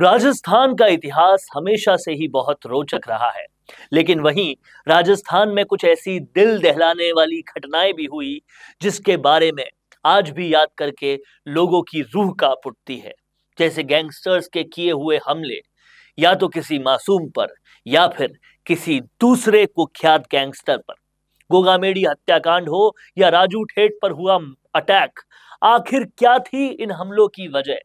राजस्थान का इतिहास हमेशा से ही बहुत रोचक रहा है लेकिन वहीं राजस्थान में कुछ ऐसी दिल दहलाने वाली घटनाएं भी हुई जिसके बारे में आज भी याद करके लोगों की रूह का उठती है जैसे गैंगस्टर्स के किए हुए हमले या तो किसी मासूम पर या फिर किसी दूसरे कुख्यात गैंगस्टर पर गोगामेड़ी हत्याकांड हो या राजू ठेठ पर हुआ अटैक आखिर क्या थी इन हमलों की वजह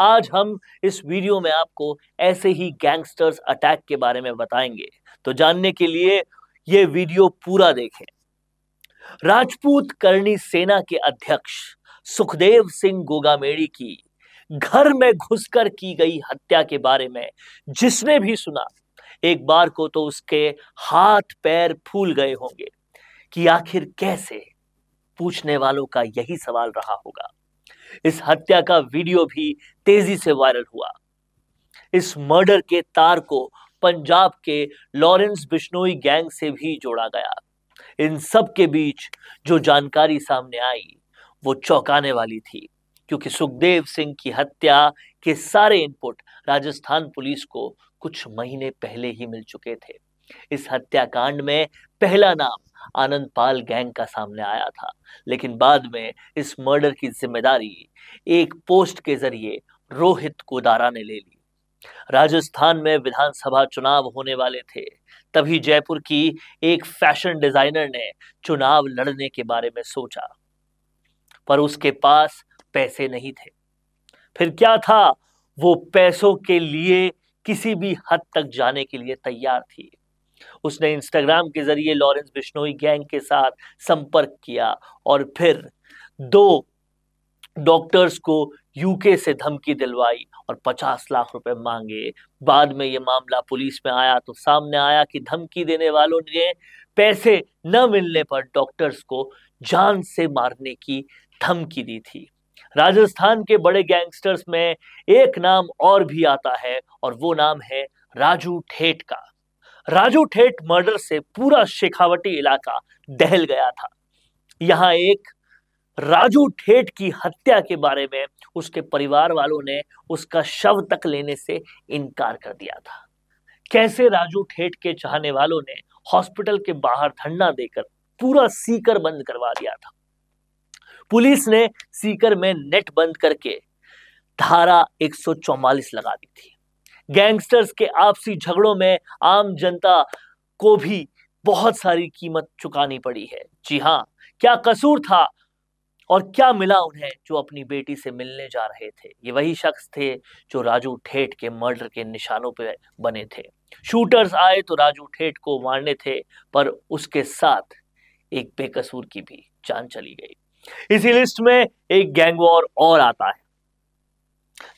आज हम इस वीडियो में आपको ऐसे ही गैंगस्टर्स अटैक के बारे में बताएंगे तो जानने के लिए ये वीडियो पूरा देखें राजपूत करणी सेना के अध्यक्ष सुखदेव सिंह गोगामेड़ी की घर में घुसकर की गई हत्या के बारे में जिसने भी सुना एक बार को तो उसके हाथ पैर फूल गए होंगे कि आखिर कैसे पूछने वालों का यही सवाल रहा होगा इस हत्या का वीडियो भी तेजी से वायरल हुआ इस मर्डर के तार को पंजाब के लॉरेंस बिश्नोई गैंग से भी जोड़ा गया इन सब के बीच जो जानकारी सामने आई वो चौंकाने वाली थी क्योंकि सुखदेव सिंह की हत्या के सारे इनपुट राजस्थान पुलिस को कुछ महीने पहले ही मिल चुके थे इस हत्याकांड में पहला नाम आनंद पाल गैंग का सामने आया था लेकिन बाद में इस मर्डर की जिम्मेदारी एक पोस्ट के जरिए रोहित कोदारा ने ले ली राजस्थान में विधानसभा चुनाव होने वाले थे तभी जयपुर की एक फैशन डिजाइनर ने चुनाव लड़ने के बारे में सोचा पर उसके पास पैसे नहीं थे फिर क्या था वो पैसों के लिए किसी भी हद तक जाने के लिए तैयार थी उसने इंस्टाग्राम के जरिए लॉरेंस बिश्नोई गैंग के साथ संपर्क किया और फिर दो डॉक्टर्स को यूके से धमकी दिलवाई और 50 लाख रुपए मांगे बाद में ये मामला पुलिस में आया तो सामने आया कि धमकी देने वालों ने पैसे न मिलने पर डॉक्टर्स को जान से मारने की धमकी दी थी राजस्थान के बड़े गैंगस्टर्स में एक नाम और भी आता है और वो नाम है राजू ठेठ का राजू ठेठ मर्डर से पूरा शेखावटी इलाका दहल गया था यहां एक राजू ठेठ की हत्या के बारे में उसके परिवार वालों ने उसका शव तक लेने से इनकार कर दिया था कैसे राजू ठेठ के चाहने वालों ने हॉस्पिटल के बाहर धरना देकर पूरा सीकर बंद करवा दिया था पुलिस ने सीकर में नेट बंद करके धारा एक लगा दी थी गैंगस्टर्स के आपसी झगड़ों में आम जनता को भी बहुत सारी कीमत चुकानी पड़ी है जी हाँ क्या कसूर था और क्या मिला उन्हें जो अपनी बेटी से मिलने जा रहे थे ये वही शख्स थे जो राजू ठेठ के मर्डर के निशानों पर बने थे शूटर्स आए तो राजू ठेठ को मारने थे पर उसके साथ एक बेकसूर की भी जान चली गई इसी लिस्ट में एक गैंगवॉर और आता है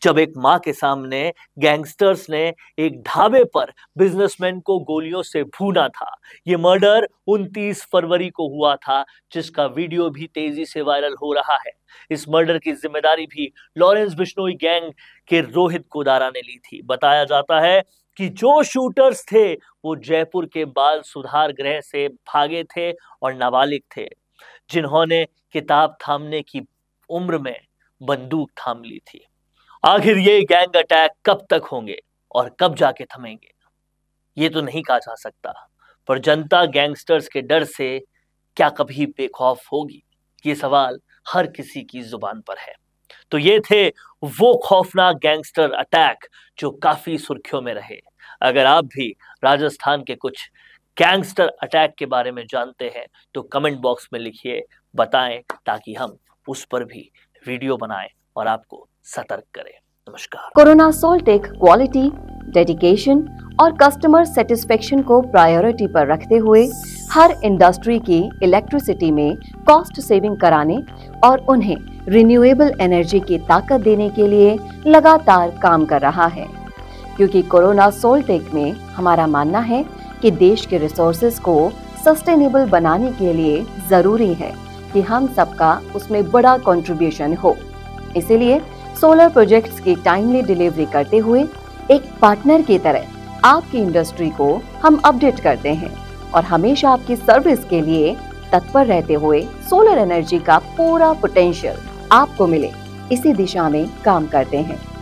जब एक मां के सामने गैंगस्टर्स ने एक ढाबे पर बिजनेसमैन को गोलियों से भूना था ये मर्डर 29 फरवरी को हुआ था जिसका वीडियो भी तेजी से वायरल हो रहा है इस मर्डर की जिम्मेदारी भी लॉरेंस बिश्नोई गैंग के रोहित कोदारा ने ली थी बताया जाता है कि जो शूटर्स थे वो जयपुर के बाल सुधार गृह से भागे थे और नाबालिग थे जिन्होंने किताब थामने की उम्र में बंदूक थाम ली थी आखिर ये गैंग अटैक कब तक होंगे और कब जाके थमेंगे ये तो नहीं कहा जा सकता पर जनता गैंगस्टर्स के डर से क्या कभी बेखौफ होगी ये सवाल हर किसी की जुबान पर है तो ये थे वो खौफनाक गैंगस्टर अटैक जो काफी सुर्खियों में रहे अगर आप भी राजस्थान के कुछ गैंगस्टर अटैक के बारे में जानते हैं तो कमेंट बॉक्स में लिखिए बताएं ताकि हम उस पर भी वीडियो बनाएं और आपको सतर्क करें नमस्कार कोरोना सोल्टेक क्वालिटी डेडिकेशन और कस्टमर सेटिस्फेक्शन को प्रायोरिटी पर रखते हुए हर इंडस्ट्री की इलेक्ट्रिसिटी में कॉस्ट सेविंग कराने और उन्हें रिन्यूएबल एनर्जी की ताकत देने के लिए लगातार काम कर रहा है क्योंकि कोरोना सोल्टेक में हमारा मानना है कि देश के रिसोर्सेज को सस्टेनेबल बनाने के लिए ज़रूरी है कि हम सबका उसमें बड़ा कंट्रीब्यूशन हो इसीलिए सोलर प्रोजेक्ट्स की टाइमली डिलीवरी करते हुए एक पार्टनर की तरह आपकी इंडस्ट्री को हम अपडेट करते हैं और हमेशा आपकी सर्विस के लिए तत्पर रहते हुए सोलर एनर्जी का पूरा पोटेंशियल आपको मिले इसी दिशा में काम करते हैं